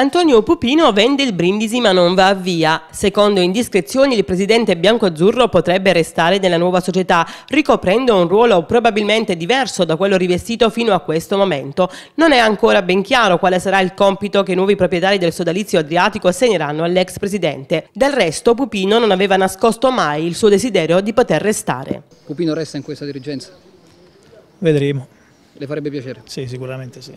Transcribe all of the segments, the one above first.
Antonio Pupino vende il Brindisi ma non va via. Secondo indiscrezioni il presidente bianco-azzurro potrebbe restare nella nuova società, ricoprendo un ruolo probabilmente diverso da quello rivestito fino a questo momento. Non è ancora ben chiaro quale sarà il compito che i nuovi proprietari del sodalizio adriatico assegneranno all'ex presidente. Del resto Pupino non aveva nascosto mai il suo desiderio di poter restare. Pupino resta in questa dirigenza? Vedremo. Le farebbe piacere? Sì, sicuramente sì.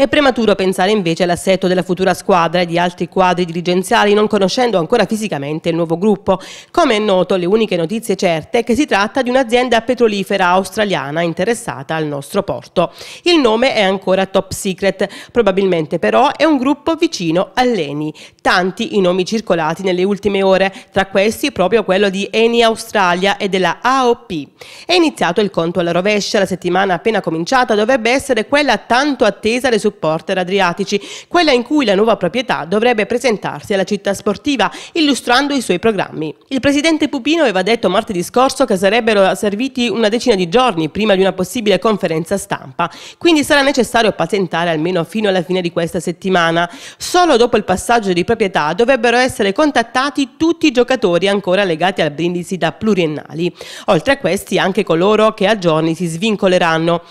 È prematuro pensare invece all'assetto della futura squadra e di altri quadri dirigenziali non conoscendo ancora fisicamente il nuovo gruppo. Come è noto, le uniche notizie certe è che si tratta di un'azienda petrolifera australiana interessata al nostro porto. Il nome è ancora top secret, probabilmente però è un gruppo vicino all'ENI. Tanti i nomi circolati nelle ultime ore, tra questi proprio quello di ENI Australia e della AOP. È iniziato il conto alla rovescia, la settimana appena cominciata dovrebbe essere quella tanto attesa dei supporter adriatici, quella in cui la nuova proprietà dovrebbe presentarsi alla città sportiva illustrando i suoi programmi. Il presidente Pupino aveva detto martedì scorso che sarebbero serviti una decina di giorni prima di una possibile conferenza stampa, quindi sarà necessario patentare almeno fino alla fine di questa settimana. Solo dopo il passaggio di proprietà dovrebbero essere contattati tutti i giocatori ancora legati al brindisi da pluriennali, oltre a questi anche coloro che a giorni si svincoleranno.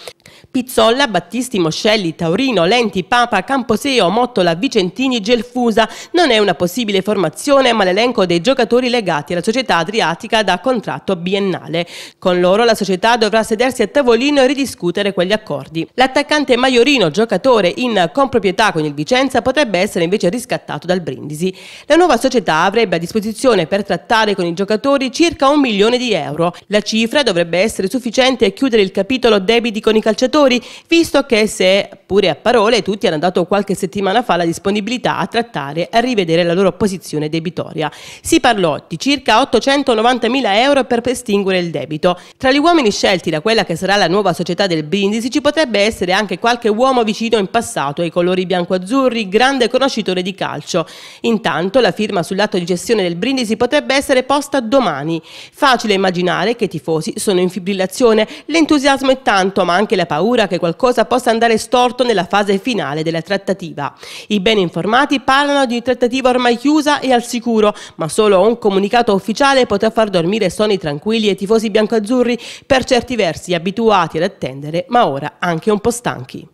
Pizzolla, Battisti, Moscelli, Taurino, Lenti, Papa, Camposeo, Mottola, Vicentini, Gelfusa. Non è una possibile formazione, ma l'elenco dei giocatori legati alla società adriatica da contratto biennale. Con loro la società dovrà sedersi a tavolino e ridiscutere quegli accordi. L'attaccante Maiorino, giocatore in comproprietà con il Vicenza, potrebbe essere invece riscattato dal Brindisi. La nuova società avrebbe a disposizione per trattare con i giocatori circa un milione di euro. La cifra dovrebbe essere sufficiente a chiudere il capitolo debiti con i calciatori, visto che se pure appare parole, tutti hanno dato qualche settimana fa la disponibilità a trattare e a rivedere la loro posizione debitoria. Si parlò di circa 890.000 euro per estinguere il debito. Tra gli uomini scelti da quella che sarà la nuova società del Brindisi ci potrebbe essere anche qualche uomo vicino in passato ai colori bianco-azzurri, grande conoscitore di calcio. Intanto la firma sull'atto di gestione del Brindisi potrebbe essere posta domani. Facile immaginare che i tifosi sono in fibrillazione, l'entusiasmo è tanto, ma anche la paura che qualcosa possa andare storto nella fase fase finale della trattativa. I ben informati parlano di una trattativa ormai chiusa e al sicuro, ma solo un comunicato ufficiale potrà far dormire sonni tranquilli e tifosi biancoazzurri per certi versi abituati ad attendere, ma ora anche un po' stanchi.